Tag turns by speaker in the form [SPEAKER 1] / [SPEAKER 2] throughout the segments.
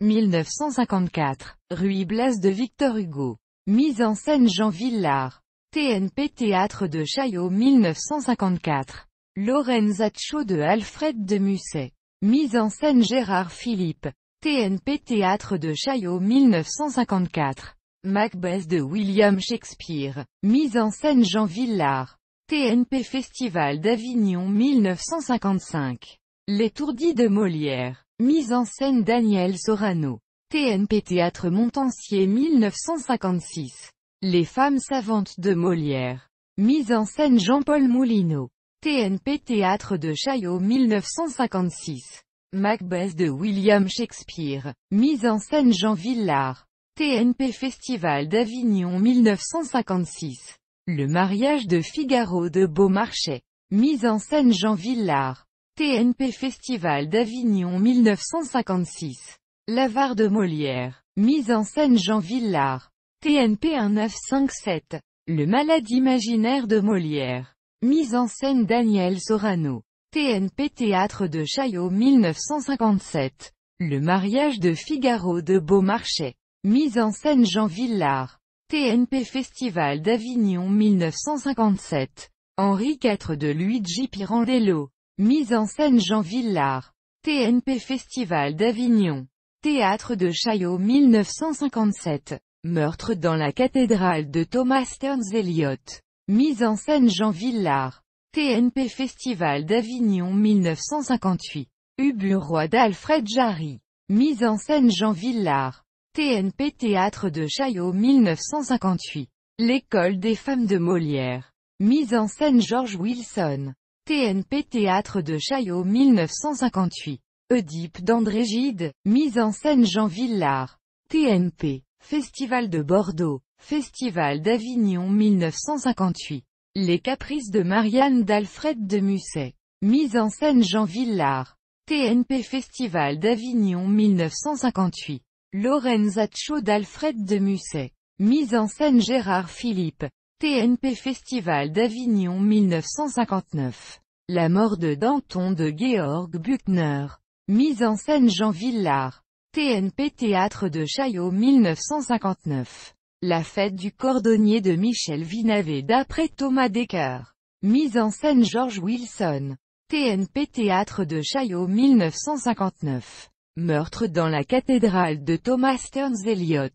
[SPEAKER 1] 1954. Rue Blaise de Victor Hugo. Mise en scène Jean Villard. TNP Théâtre de Chaillot 1954. Lorenzaccio de Alfred de Musset. Mise en scène Gérard Philippe. TNP Théâtre de Chaillot 1954. Macbeth de William Shakespeare. Mise en scène Jean Villard. TNP Festival d'Avignon 1955. L'étourdi de Molière. Mise en scène Daniel Sorano. TNP Théâtre Montancier 1956. Les femmes savantes de Molière. Mise en scène Jean-Paul Moulineau. TNP Théâtre de Chaillot 1956. Macbeth de William Shakespeare. Mise en scène Jean Villard. TNP Festival d'Avignon 1956. Le mariage de Figaro de Beaumarchais. Mise en scène Jean Villard. TNP Festival d'Avignon 1956. L'avare de Molière. Mise en scène Jean Villard. TNP 1957. Le malade imaginaire de Molière. Mise en scène Daniel Sorano. TNP Théâtre de Chaillot 1957. Le mariage de Figaro de Beaumarchais. Mise en scène Jean Villard. TNP Festival d'Avignon 1957. Henri IV de Luigi Pirandello. Mise en scène Jean Villard. TNP Festival d'Avignon. Théâtre de Chaillot 1957. Meurtre dans la cathédrale de Thomas Stearns Eliot. Mise en scène Jean Villard. TNP Festival d'Avignon 1958. Ubu Roi d'Alfred Jarry. Mise en scène Jean Villard. TNP Théâtre de Chaillot 1958. L'école des femmes de Molière. Mise en scène George Wilson. TNP Théâtre de Chaillot 1958. Oedipe d'André Gide, mise en scène Jean Villard. TNP. Festival de Bordeaux. Festival d'Avignon 1958. Les Caprices de Marianne d'Alfred de Musset. Mise en scène Jean Villard. TNP Festival d'Avignon 1958. Lorenzaccio d'Alfred de Musset. Mise en scène Gérard Philippe. TNP Festival d'Avignon 1959. La mort de Danton de Georg Buchner. Mise en scène Jean Villard. TNP Théâtre de Chaillot 1959. La fête du cordonnier de Michel Vinavé d'après Thomas Decker. Mise en scène George Wilson. TNP Théâtre de Chaillot 1959. Meurtre dans la cathédrale de Thomas Stearns Eliot.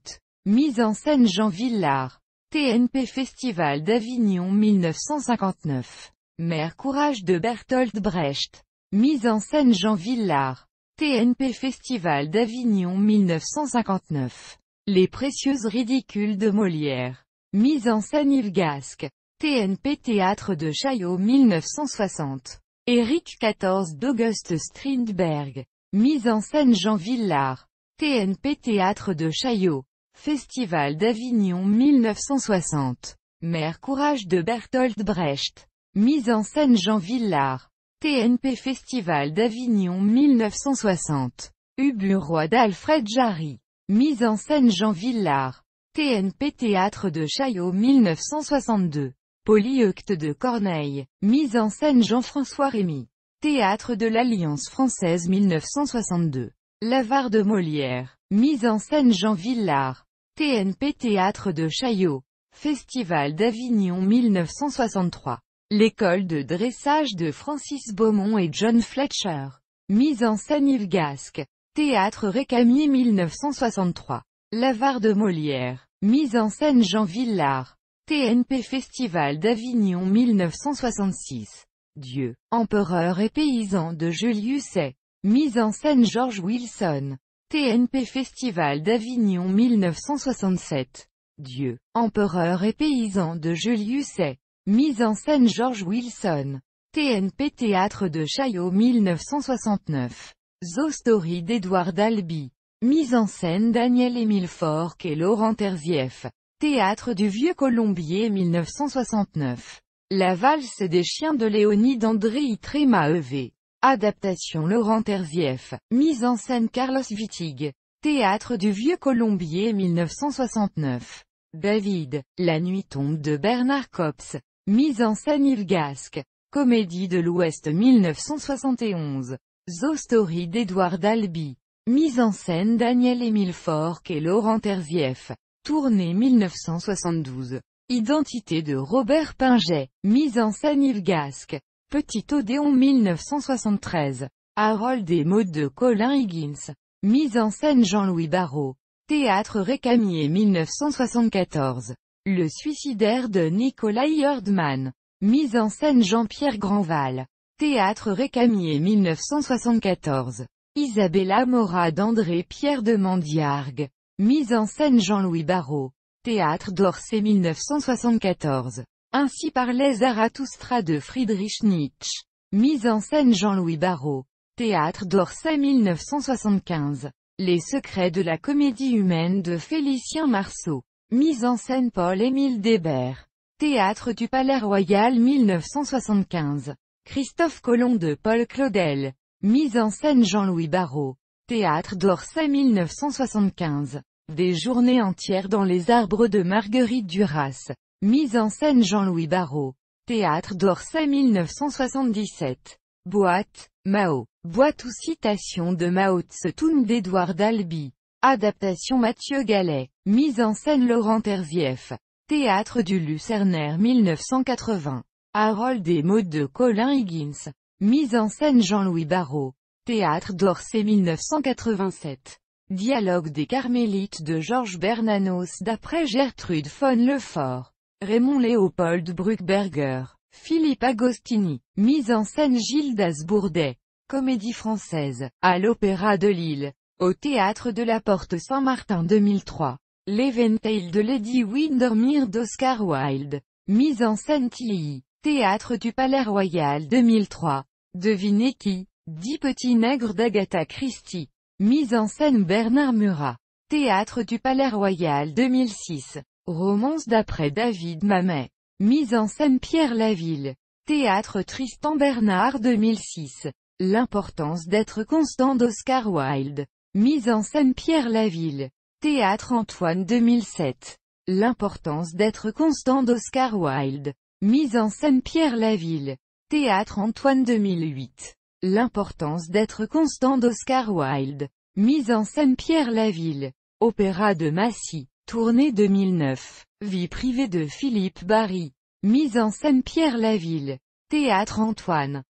[SPEAKER 1] Mise en scène Jean Villard. TNP Festival d'Avignon 1959. Mère Courage de Bertolt Brecht. Mise en scène Jean Villard. TNP Festival d'Avignon 1959. Les précieuses ridicules de Molière. Mise en scène Yves Gasque. TNP Théâtre de Chaillot 1960. Éric XIV d'Auguste Strindberg. Mise en scène Jean Villard. TNP Théâtre de Chaillot. Festival d'Avignon 1960. Mère Courage de Bertolt Brecht. Mise en scène Jean Villard. TNP Festival d'Avignon 1960. Ubu Roi d'Alfred Jarry. Mise en scène Jean Villard. TNP Théâtre de Chaillot 1962. Polyeucte de Corneille. Mise en scène Jean-François Rémy. Théâtre de l'Alliance française 1962. Lavard de Molière. Mise en scène Jean Villard. TNP Théâtre de Chaillot. Festival d'Avignon 1963. L'école de dressage de Francis Beaumont et John Fletcher. Mise en scène Yves Gasque. Théâtre Récamier 1963. L'avare de Molière. Mise en scène Jean Villard. TNP Festival d'Avignon 1966. Dieu, empereur et paysan de Julius Hay. Mise en scène George Wilson. TNP Festival d'Avignon 1967. Dieu, empereur et paysan de Julius Mise en scène George Wilson. TNP Théâtre de Chaillot 1969. Zo Story d'Edouard Dalby. Mise en scène Daniel Émile Fork et Laurent Terzief. Théâtre du Vieux Colombier 1969. La valse des chiens de Léonie dandré Trémaevé. Adaptation Laurent Terzief. Mise en scène Carlos Wittig. Théâtre du Vieux Colombier 1969. David. La nuit tombe de Bernard Copps. Mise en scène Yves Gasque. Comédie de l'Ouest 1971. Zo Story d'Edouard Dalby. Mise en scène Daniel Émile Fork et Laurent Terzief. Tournée 1972. Identité de Robert Pinget. Mise en scène Yves Gasque. Petit Odéon 1973. Harold et Maud de Colin Higgins. Mise en scène Jean-Louis Barrault. Théâtre Récamier 1974. Le suicidaire de Nicolas Herdman. Mise en scène Jean-Pierre Grandval. Théâtre Récamier 1974. Isabella Mora d'André Pierre de Mandiargue. Mise en scène Jean-Louis Barrault. Théâtre d'Orsay 1974. Ainsi parlait Zarathustra de Friedrich Nietzsche. Mise en scène Jean-Louis Barrault. Théâtre d'Orsay 1975. Les secrets de la comédie humaine de Félicien Marceau. Mise en scène Paul-Émile Débert. Théâtre du Palais Royal 1975. Christophe Colomb de Paul Claudel. Mise en scène Jean-Louis Barrault. Théâtre d'Orsay 1975. Des journées entières dans les arbres de Marguerite Duras. Mise en scène Jean-Louis Barrault. Théâtre d'Orsay 1977. Boîte, Mao. Boîte ou citation de Mao Tse-Tung d'Édouard Dalby. Adaptation Mathieu Gallet. Mise en scène Laurent Terzief. Théâtre du Lucernaire 1980. Harold des Maud de Colin Higgins. Mise en scène Jean-Louis Barrault. Théâtre d'Orsay 1987. Dialogue des Carmélites de Georges Bernanos d'après Gertrude von Lefort. Raymond Léopold Bruckberger, Philippe Agostini, mise en scène Gilles Bourdet, comédie française, à l'Opéra de Lille, au Théâtre de la Porte Saint-Martin 2003, L'Eventail de Lady Windermere d'Oscar Wilde, mise en scène Tilly, Théâtre du Palais Royal 2003, Devinez qui, Dix petits nègres d'Agatha Christie, mise en scène Bernard Murat, Théâtre du Palais Royal 2006, Romance d'après David Mamet. Mise en scène Pierre Laville. Théâtre Tristan Bernard 2006. L'importance d'être constant d'Oscar Wilde. Mise en scène Pierre Laville. Théâtre Antoine 2007. L'importance d'être constant d'Oscar Wilde. Mise en scène Pierre Laville. Théâtre Antoine 2008. L'importance d'être constant d'Oscar Wilde. Mise en scène Pierre Laville. Opéra de Massy. Tournée 2009. Vie privée de Philippe Barry. Mise en scène Pierre Laville. Théâtre Antoine.